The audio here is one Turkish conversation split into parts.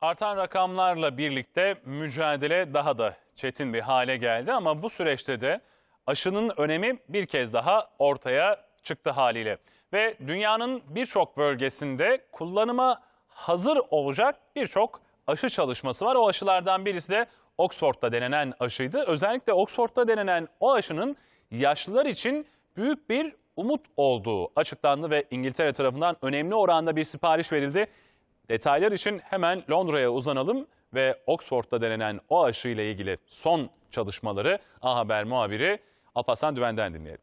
Artan rakamlarla birlikte mücadele daha da çetin bir hale geldi ama bu süreçte de aşının önemi bir kez daha ortaya çıktı haliyle. Ve dünyanın birçok bölgesinde kullanıma hazır olacak birçok aşı çalışması var. O aşılardan birisi de Oxford'da denenen aşıydı. Özellikle Oxford'da denenen o aşının yaşlılar için büyük bir umut olduğu açıklandı ve İngiltere tarafından önemli oranda bir sipariş verildi. Detaylar için hemen Londra'ya uzanalım ve Oxford'da denenen o aşı ile ilgili son çalışmaları A Haber muhabiri Alpaslan Düven'den dinleyelim.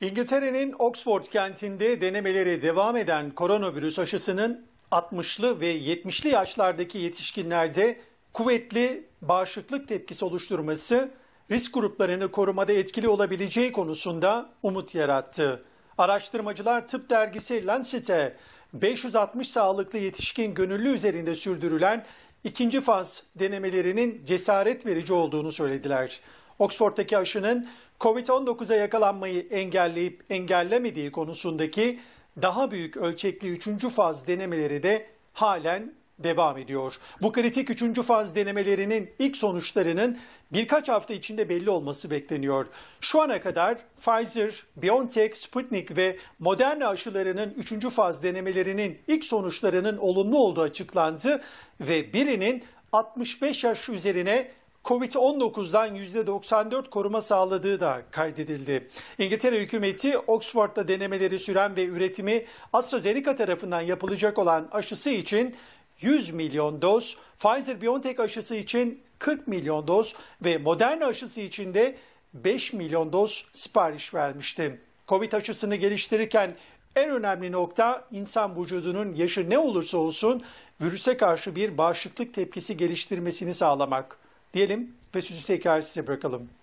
İngiltere'nin Oxford kentinde denemeleri devam eden koronavirüs aşısının 60'lı ve 70'li yaşlardaki yetişkinlerde kuvvetli bağışıklık tepkisi oluşturması risk gruplarını korumada etkili olabileceği konusunda umut yarattı. Araştırmacılar Tıp Dergisi Lancet'e 560 sağlıklı yetişkin gönüllü üzerinde sürdürülen ikinci faz denemelerinin cesaret verici olduğunu söylediler. Oxford'daki aşının COVID-19'a yakalanmayı engelleyip engellemediği konusundaki daha büyük ölçekli üçüncü faz denemeleri de halen devam ediyor. Bu kritik üçüncü faz denemelerinin ilk sonuçlarının birkaç hafta içinde belli olması bekleniyor. Şu ana kadar Pfizer, BioNTech, Sputnik ve Moderna aşılarının üçüncü faz denemelerinin ilk sonuçlarının olumlu olduğu açıklandı ve birinin 65 yaş üzerine Covid-19'dan %94 koruma sağladığı da kaydedildi. İngiltere hükümeti Oxford'da denemeleri süren ve üretimi AstraZeneca tarafından yapılacak olan aşısı için 100 milyon doz, Pfizer-BioNTech aşısı için 40 milyon doz ve Moderna aşısı için de 5 milyon doz sipariş vermişti. Covid aşısını geliştirirken en önemli nokta insan vücudunun yaşı ne olursa olsun virüse karşı bir bağışıklık tepkisi geliştirmesini sağlamak. Diyelim ve sözü tekrar size bırakalım.